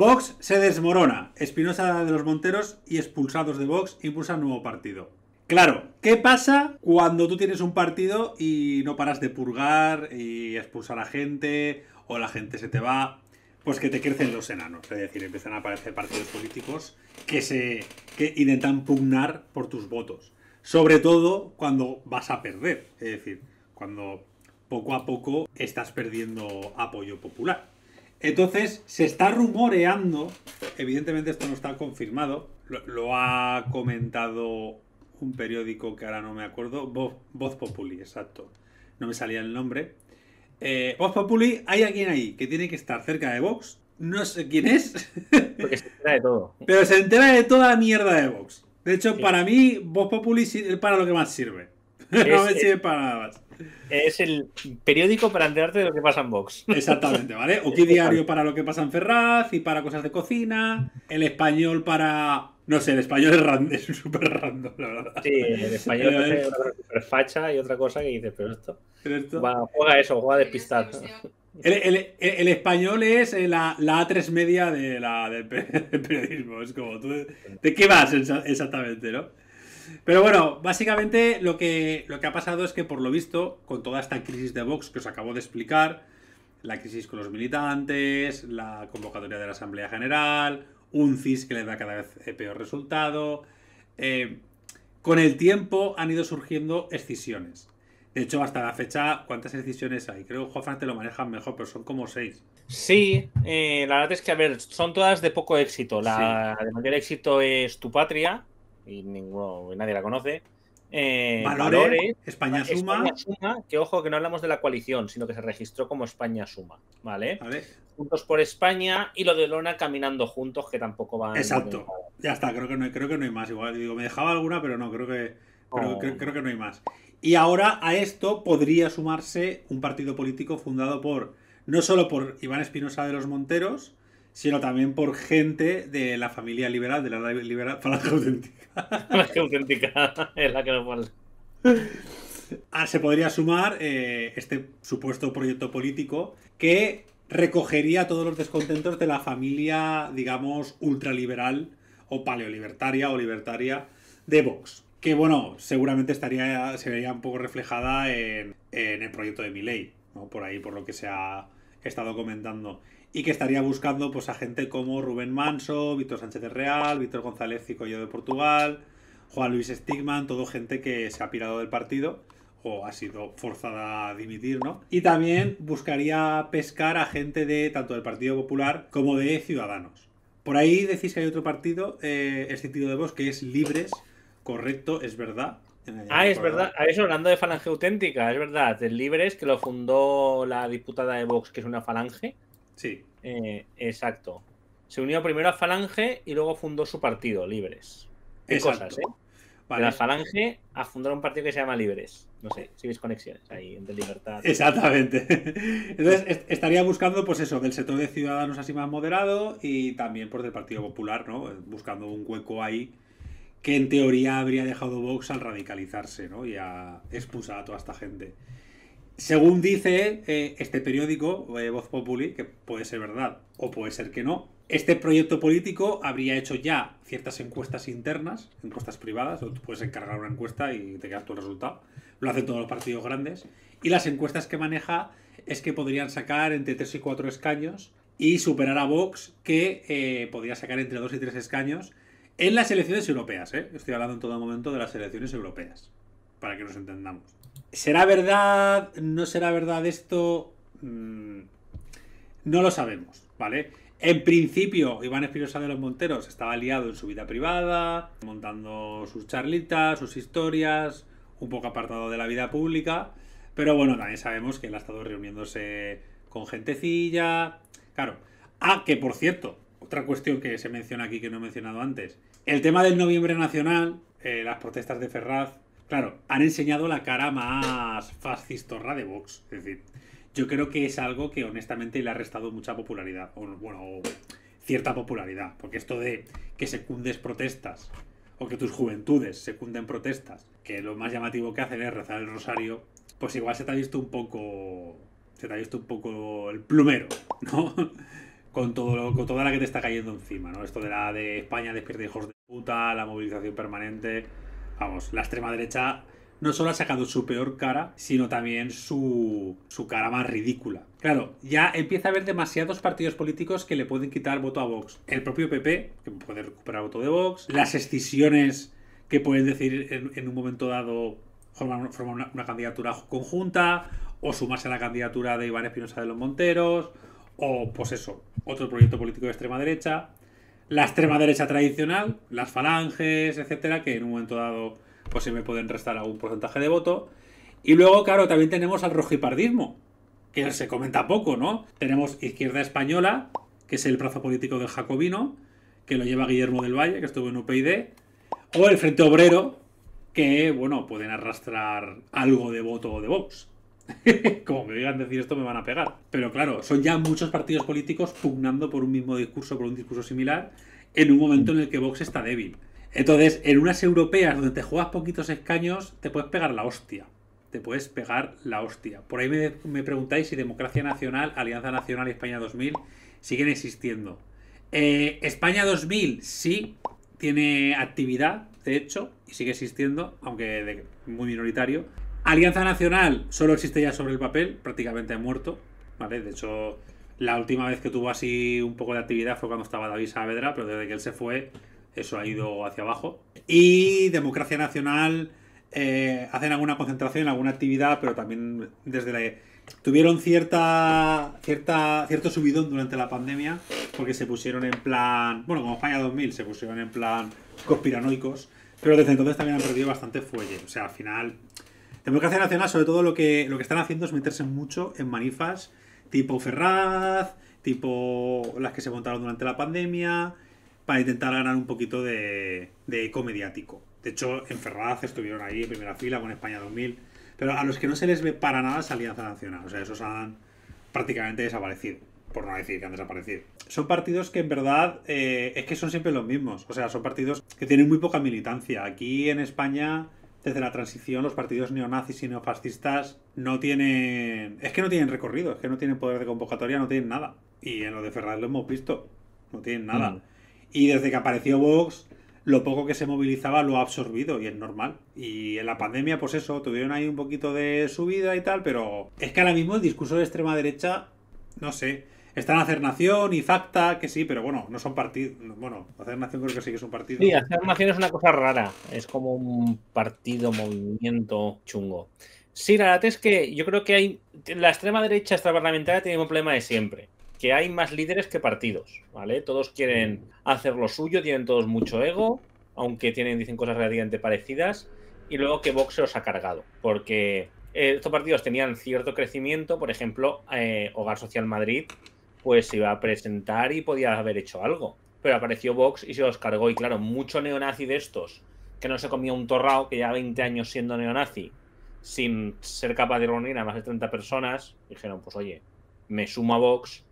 Vox se desmorona. Espinosa de los Monteros y expulsados de Vox impulsan nuevo partido. Claro, ¿qué pasa cuando tú tienes un partido y no paras de purgar y expulsar a gente o la gente se te va? Pues que te crecen los enanos, es decir, empiezan a aparecer partidos políticos que se que intentan pugnar por tus votos, sobre todo cuando vas a perder, es decir, cuando poco a poco estás perdiendo apoyo popular. Entonces, se está rumoreando, evidentemente esto no está confirmado, lo, ha comentado un periódico que ahora no me acuerdo, Voz, Populi, exacto, no me salía el nombre. Eh, Voz Populi, hay alguien ahí que tiene que estar cerca de Vox, no sé quién es. Porque se entera de todo. Pero se entera de toda la mierda de Vox. De hecho, para mí, Voz Populi es para lo que más sirve. no me sirve para nada más. Es el periódico para enterarte de lo que pasa en Vox. Exactamente, ¿vale? O qué Diario para lo que pasa en Ferraz y para cosas de cocina. El español para. No sé, el español es, random, es súper random, la verdad. Sí, el español eh. es facha y otra cosa que dices, pero esto. Va, juega eso, juega de El, español es eh, la, la, A3 media de la, del periodismo. Es como tú. ¿De qué vas exactamente, no? Pero bueno, básicamente lo que, ha pasado es que por lo visto, con toda esta crisis de Vox que os acabo de explicar, la crisis con los militantes, la convocatoria de la Asamblea General, un CIS que le da cada vez eh, peor resultado, eh, con el tiempo han ido surgiendo excisiones. De hecho, hasta la fecha, ¿cuántas excisiones hay? Creo que Juanfran te lo maneja mejor, pero son como seis. Sí, eh, la verdad es que, a ver, son todas de poco éxito. La de mayor éxito es Tu Patria, y, ninguno, nadie la conoce. Eh, Valores, España, Suma. España Suma. Que ojo que no hablamos de la coalición, sino que se registró como España Suma, ¿vale? Juntos por España y lo de Lona caminando juntos, que tampoco van. Exacto. Ya está, creo que no, creo que no hay más. Igual digo, me dejaba alguna, pero no, creo que, creo que no hay más. Y ahora a esto podría sumarse un partido político fundado por no solo por Iván Espinosa de los Monteros, sino también por gente de la familia liberal, de la liberal, Falange Auténtica. Falange Auténtica es la que nos vale... Ah, se podría sumar eh, este supuesto proyecto político que recogería todos los descontentos de la familia, digamos, ultraliberal o paleolibertaria o libertaria de Vox. Que bueno, seguramente estaría, se vería un poco reflejada en, el proyecto de Milley, ¿no? por ahí, por lo que se ha estado comentando y que estaría buscando pues, a gente como Rubén Manso, Víctor Sánchez de Real, Víctor González y Collo de Portugal, Juan Luis Stigman, todo gente que se ha pirado del partido o ha sido forzada a dimitir, ¿no? Y también buscaría pescar a gente de tanto del Partido Popular como de Ciudadanos. Por ahí decís que hay otro partido, el eh, sentido de Vox, que es Libres, correcto, es verdad, Ah, es verdad. Ahí eso, hablando de falange auténtica, es verdad. El Libres, que lo fundó la diputada de Vox, que es una falange. Sí. Eh, exacto. Se unió primero a Falange y luego fundó su partido, Libres. cosas, De ¿eh? la Falange a fundar un partido que se llama Libres. No sé, si veis conexiones ahí entre libertad. Exactamente. Entonces estaría buscando, pues eso, del sector de ciudadanos así más moderado y también pues del Partido Popular, ¿no? Eh, buscando un hueco ahí que en teoría habría dejado Vox al radicalizarse, ¿no? Y a expulsar a toda esta gente. Según dice eh, este periódico, eh, Voz Populi, que puede ser verdad o puede ser que no, este proyecto político habría hecho ya ciertas encuestas internas, encuestas privadas, o tú puedes encargar una encuesta y te quedas tu resultado. Lo hacen todos los partidos grandes. Y las encuestas que maneja es que podrían sacar entre 3 y 4 escaños y superar a Vox, que eh, podría sacar entre 2 y 3 escaños en las elecciones europeas. Estoy hablando en todo momento de las elecciones europeas para que nos entendamos. ¿Será verdad? ¿No será verdad esto? Mm, no lo sabemos, ¿vale? En principio, Iván Espirosa de los Monteros estaba liado en su vida privada, montando sus charlitas, sus historias, un poco apartado de la vida pública, pero bueno, también sabemos que él ha estado reuniéndose con gentecilla, claro. Ah, que por cierto, otra cuestión que se menciona aquí que no he mencionado antes, el tema del noviembre nacional, eh, las protestas de Ferraz, Claro, han enseñado la cara más fascistorra de Vox. Es decir, yo creo que es algo que honestamente le ha restado mucha popularidad. O, bueno, cierta popularidad. Porque esto de que secundes protestas o que tus juventudes secunden protestas, que lo más llamativo que hacen es rezar el rosario, pues igual se te ha visto un poco. Se te ha visto un poco el plumero, ¿no? Con, todo lo, con toda la que te está cayendo encima, ¿no? Esto de la de España despierta hijos de puta, la movilización permanente vamos, la extrema derecha no solo ha sacado su peor cara, sino también su, cara más ridícula. Claro, ya empieza a haber demasiados partidos políticos que le pueden quitar voto a Vox. El propio PP, que puede recuperar voto de Vox, las escisiones que pueden decir en, un momento dado formar, una, una, candidatura conjunta, o sumarse a la candidatura de Iván Espinosa de los Monteros, o pues eso, otro proyecto político de extrema derecha la extrema derecha tradicional, las falanges, etcétera, que en un momento dado pues se me pueden restar algún porcentaje de voto. Y luego, claro, también tenemos al rojipardismo, que se comenta poco, ¿no? Tenemos Izquierda Española, que es el brazo político del Jacobino, que lo lleva Guillermo del Valle, que estuvo en UPyD, o el Frente Obrero, que, bueno, pueden arrastrar algo de voto o de Vox. Como me digan decir esto, me van a pegar. Pero claro, son ya muchos partidos políticos pugnando por un mismo discurso, por un discurso similar, en un momento en el que Vox está débil. Entonces, en unas europeas donde te juegas poquitos escaños, te puedes pegar la hostia. Te puedes pegar la hostia. Por ahí me, preguntáis si Democracia Nacional, Alianza Nacional y España 2000 siguen existiendo. Eh, España 2000 sí tiene actividad, de hecho, y sigue existiendo, aunque muy minoritario. Alianza Nacional solo existe ya sobre el papel, prácticamente ha muerto, ¿vale? De hecho, la última vez que tuvo así un poco de actividad fue cuando estaba David Saavedra, pero desde que él se fue, eso ha ido hacia abajo. Y Democracia Nacional eh, hacen alguna concentración, alguna actividad, pero también desde la... Tuvieron cierta, cierta, cierto subidón durante la pandemia porque se pusieron en plan, bueno, como España 2000, se pusieron en plan conspiranoicos, pero desde entonces también han perdido bastante fuelle. O sea, al final Democracia Nacional, sobre todo, lo que, lo que están haciendo es meterse mucho en manifas tipo Ferraz, tipo las que se montaron durante la pandemia, para intentar ganar un poquito de, eco mediático. De hecho, en Ferraz estuvieron ahí en primera fila con España 2000, pero a los que no se les ve para nada es Alianza Nacional. O sea, esos han prácticamente desaparecido, por no decir que han desaparecido. Son partidos que en verdad eh, es que son siempre los mismos. O sea, son partidos que tienen muy poca militancia. Aquí en España desde la transición los partidos neonazis y neofascistas no tienen... Es que no tienen recorrido, es que no tienen poder de convocatoria, no tienen nada. Y en lo de Ferraz lo hemos visto, no tienen nada. Mm. Y desde que apareció Vox, lo poco que se movilizaba lo ha absorbido y es normal. Y en la pandemia, pues eso, tuvieron ahí un poquito de subida y tal, pero es que ahora mismo el discurso de extrema derecha, no sé, están Hacer Nación y Facta, que sí, pero bueno, no son partidos. Bueno, Hacer Nación creo que sí que es un partido. Sí, Hacer Nación es una cosa rara. Es como un partido, movimiento chungo. Sí, la verdad es que yo creo que hay. La extrema derecha extraparlamentaria tiene un problema de siempre. Que hay más líderes que partidos, ¿vale? Todos quieren hacer lo suyo, tienen todos mucho ego, aunque tienen, dicen cosas relativamente parecidas. Y luego que Vox se los ha cargado. Porque eh, estos partidos tenían cierto crecimiento, por ejemplo, eh, Hogar Social Madrid pues se iba a presentar y podía haber hecho algo. Pero apareció Vox y se los cargó. Y claro, mucho neonazi de estos, que no se comía un torrao, que ya 20 años siendo neonazi, sin ser capaz de reunir a más de 30 personas, dijeron, pues oye, me sumo a Vox,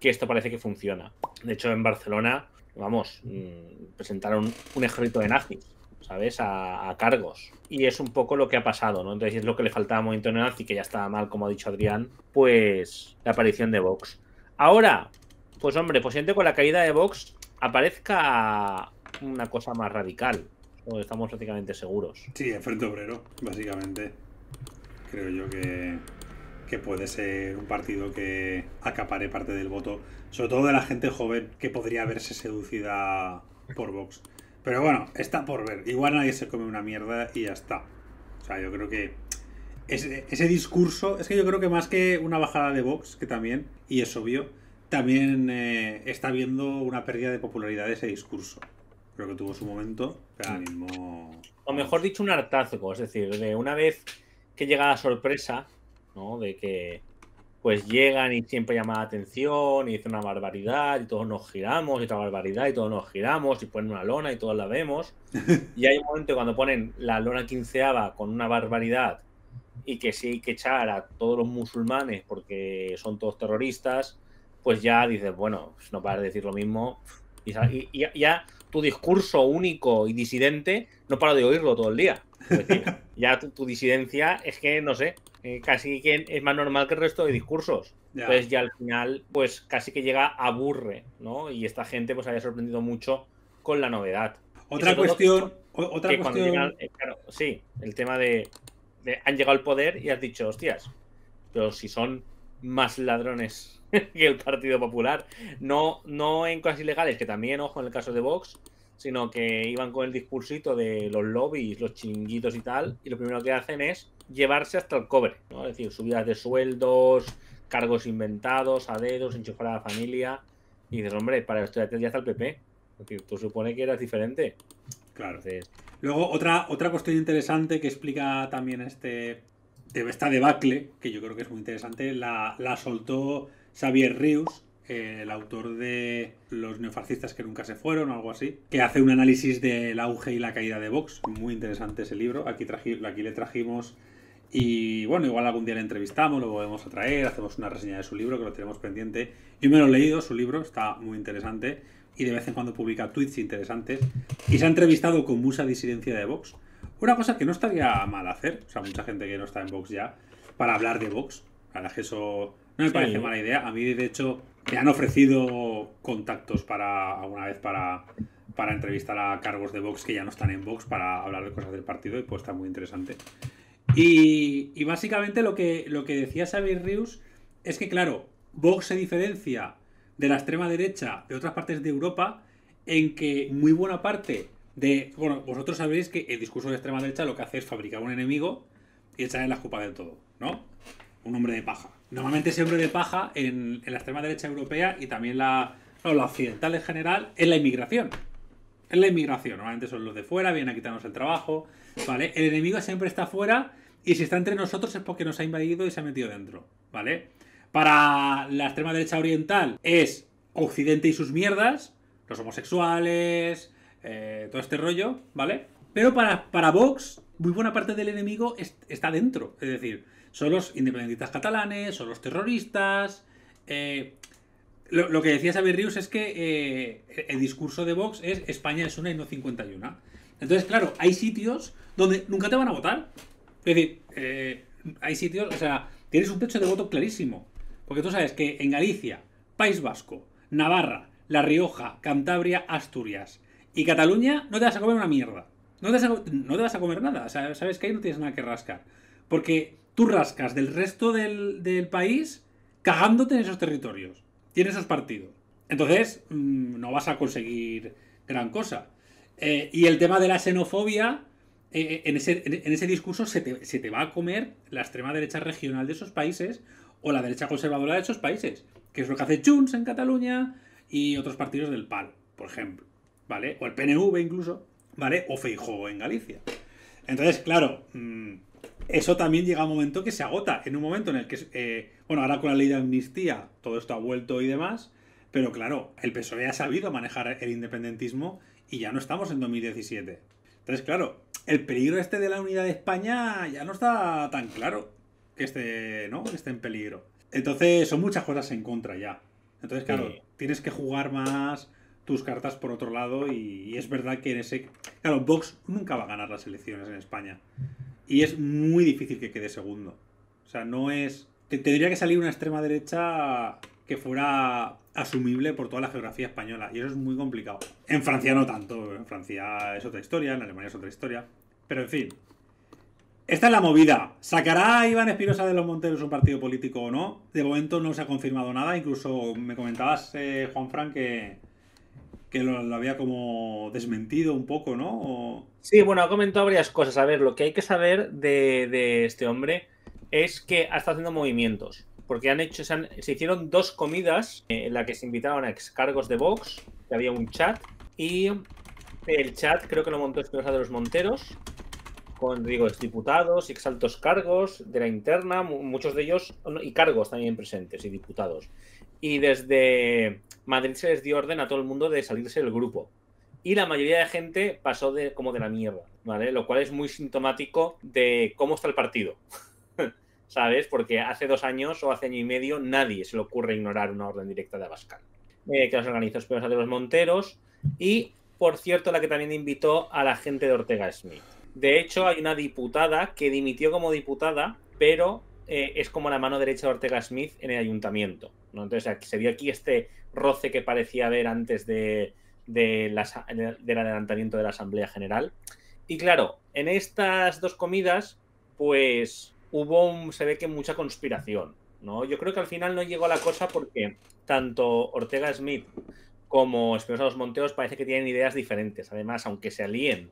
que esto parece que funciona. De hecho, en Barcelona, vamos, mm, presentaron un ejército de nazis. ¿sabes? A, cargos. Y es un poco lo que ha pasado, ¿no? Entonces es lo que le faltaba a Movimiento neonazi que ya estaba mal, como ha dicho Adrián, pues la aparición de Vox. Ahora, pues hombre, posiblemente pues con la caída de Vox aparezca una cosa más radical. estamos prácticamente seguros. Sí, el Frente Obrero, básicamente. Creo yo que, que puede ser un partido que acapare parte del voto, sobre todo de la gente joven que podría verse seducida por Vox. Pero bueno, está por ver. Igual nadie se come una mierda y ya está. O sea, yo creo que ese, discurso, es que yo creo que más que una bajada de Vox, que también, y es obvio, también eh, está viendo una pérdida de popularidad de ese discurso. Creo que tuvo su momento, pero O mejor dicho, un hartazgo, es decir, de una vez que llega la sorpresa, ¿no? De que pues llegan y siempre llama la atención y dice una barbaridad y todos nos giramos y otra barbaridad y todos nos giramos y ponen una lona y todos la vemos. Y hay un momento cuando ponen la lona quinceava con una barbaridad y que sí hay que echar a todos los musulmanes porque son todos terroristas, pues ya dices, bueno, no para decir lo mismo. Y, ya tu discurso único y disidente, no para de oírlo todo el día. Pues ya tu, disidencia es que, no sé, eh, casi que es más normal que el resto de discursos. pues ya al final, pues casi que llega aburre, ¿no? Y esta gente pues había sorprendido mucho con la novedad. Otra cuestión... otra cuestión... Eh, claro, sí, el tema de han llegado al poder y has dicho, hostias, pero si son más ladrones que el Partido Popular, no, no en cosas ilegales, que también, ojo, en el caso de Vox, sino que iban con el discursito de los lobbies, los chinguitos y tal, y lo primero que hacen es llevarse hasta el cobre, ¿no? Es decir, subidas de sueldos, cargos inventados, a dedos, enchufar a la familia, y dices, hombre, para esto ya está el PP, porque tú supone que eras diferente. Claro. Luego, otra, otra cuestión interesante que explica también este esta debacle, que yo creo que es muy interesante, la, la soltó Xavier Rius, el autor de Los neofascistas que nunca se fueron o algo así, que hace un análisis del auge y la caída de Vox. Muy interesante ese libro. Aquí, aquí le trajimos y bueno, igual algún día le entrevistamos, lo volvemos a traer, hacemos una reseña de su libro que lo tenemos pendiente. Yo me lo he leído, su libro está muy interesante y de vez en cuando publica tweets interesantes y se ha entrevistado con mucha disidencia de Vox. Una cosa que no estaría mal hacer, o sea, mucha gente que no está en Vox ya, para hablar de Vox. A la que eso no me parece mala idea. A mí, de hecho, me han ofrecido contactos para alguna vez para, para entrevistar a cargos de Vox que ya no están en Vox para hablar de cosas del partido y pues está muy interesante. Y, básicamente lo que, lo que decía Xavier Rius es que, claro, Vox se diferencia de la extrema derecha de otras partes de Europa en que muy buena parte de... Bueno, vosotros sabréis que el discurso de la extrema derecha lo que hace es fabricar un enemigo y echarle la culpa de todo, ¿no? Un hombre de paja. Normalmente ese hombre de paja en, la extrema derecha europea y también la, la occidental en general es la inmigración. Es la inmigración. Normalmente son los de fuera, vienen a quitarnos el trabajo, ¿vale? El enemigo siempre está fuera y si está entre nosotros es porque nos ha invadido y se ha metido dentro, ¿vale? Para la extrema derecha oriental es Occidente y sus mierdas, los homosexuales, eh, todo este rollo, ¿vale? Pero para, para Vox, muy buena parte del enemigo está dentro. Es decir, son los independentistas catalanes, son los terroristas. Eh, lo, que decía Xavier Rius es que eh, el discurso de Vox es España es una y no 51. Entonces, claro, hay sitios donde nunca te van a votar. Es decir, hay sitios, o sea, tienes un techo de voto clarísimo. Porque tú sabes que en Galicia, País Vasco, Navarra, La Rioja, Cantabria, Asturias y Cataluña no te vas a comer una mierda. No te vas a, comer nada. sabes que ahí no tienes nada que rascar. Porque tú rascas del resto del, país cagándote en esos territorios. Tienes esos partidos. Entonces, mm, no vas a conseguir gran cosa. Eh, y el tema de la xenofobia, eh, en, ese, discurso se te va a comer la extrema derecha regional de esos países o la derecha conservadora de esos países, que es lo que hace Junts en Cataluña y otros partidos del PAL, por ejemplo, ¿vale? O el PNV incluso, ¿vale? O Feijóo en Galicia. Entonces, claro, mm, eso también llega a un momento que se agota, en un momento en el que, eh, bueno, ahora con la ley de amnistía todo esto ha vuelto y demás, pero claro, el PSOE ha sabido manejar el independentismo y ya no estamos en 2017. Entonces, claro, el peligro este de la unidad de España ya no está tan claro esté, ¿no? esté en peligro. Entonces, son muchas cosas en contra ya. Entonces, claro, tienes que jugar más tus cartas por otro lado y, es verdad que en ese... Claro, Vox nunca va a ganar las elecciones en España. Y es muy difícil que quede segundo. O sea, no es... Tendría que salir una extrema derecha que fuera asumible por toda la geografía española. Y eso es muy complicado. En Francia no tanto. En Francia es otra historia, en Alemania es otra historia. Pero en fin, esta es la movida. ¿Sacará Iván Espirosa de los Monteros un partido político o no? De momento no se ha confirmado nada. Incluso me comentabas, eh, Juan Fran, que, que lo, había como desmentido un poco, ¿no? Sí, bueno, ha comentado varias cosas. A ver, lo que hay que saber de, este hombre es que ha estado haciendo movimientos. Porque han hecho, se, hicieron dos comidas eh, en las que se invitaron a cargos de Vox, había un chat, y el chat creo que lo montó Espinosa de los Monteros, con, digo, diputados y exaltos cargos de la interna, muchos de ellos, y cargos también presentes y diputados. Y desde Madrid se les dio orden a todo el mundo de salirse del grupo. Y la mayoría de gente pasó de, como de la mierda, ¿vale? Lo cual es muy sintomático de cómo está el partido. ¿Sabes? Porque hace dos años o hace año y medio nadie se le ocurre ignorar una orden directa de Abascal. Eh, que los organizó de los Monteros. Y, por cierto, la que también invitó a la gente de Ortega Smith. De hecho, hay una diputada que dimitió como diputada, pero eh, es como la mano derecha de Ortega Smith en el ayuntamiento. ¿no? Entonces se vio aquí este roce que parecía haber antes de, del adelantamiento de la Asamblea General. Y claro, en estas dos comidas, pues hubo, se ve que mucha conspiración. ¿no? Yo creo que al final no llegó a la cosa porque tanto Ortega Smith como Espinosa Los Monteos parece que tienen ideas diferentes. Además, aunque se alíen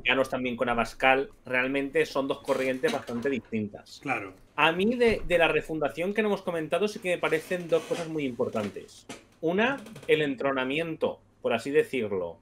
porque también con Abascal, realmente son dos corrientes bastante distintas. Claro. A mí de, la refundación que no hemos comentado sí que me parecen dos cosas muy importantes. Una, el entronamiento, por así decirlo,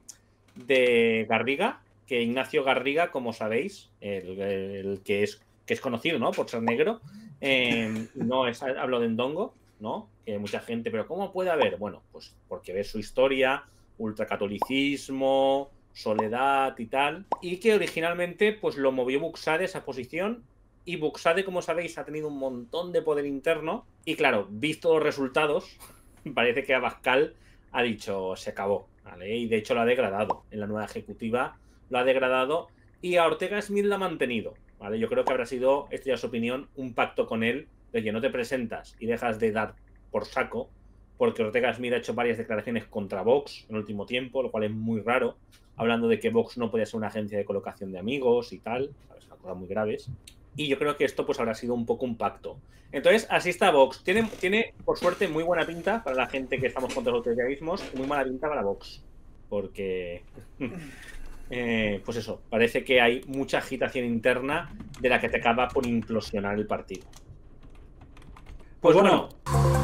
de Garriga, que Ignacio Garriga, como sabéis, el, que, es, que es conocido ¿no? por ser negro, em, no es, hablo de Endongo, ¿no? Que mucha gente, pero ¿cómo puede haber? Bueno, pues porque ves su historia, ultracatolicismo, Soledad y tal, y que originalmente pues lo movió Buxade esa posición y Buxade, como sabéis, ha tenido un montón de poder interno y claro, visto los resultados, parece que Abascal ha dicho se acabó, Y de hecho lo ha degradado en la nueva ejecutiva, lo ha degradado y a Ortega Smith lo ha mantenido, ¿vale? Yo creo que habrá sido, esto ya es su opinión, un pacto con él de que no te presentas y dejas de dar por saco porque Ortega Smith ha hecho varias declaraciones contra Vox en el último tiempo, lo cual es muy raro, hablando de que Vox no podía ser una agencia de colocación de amigos y tal, es una cosa muy graves. Y yo creo que esto pues habrá sido un poco un pacto. Entonces, así está Vox. Tiene, tiene por suerte, muy buena pinta para la gente que estamos contra los autoritarismos muy mala pinta para Vox. Porque eh, pues eso, parece que hay mucha agitación interna de la que te acaba por implosionar el partido. Pues, pues bueno.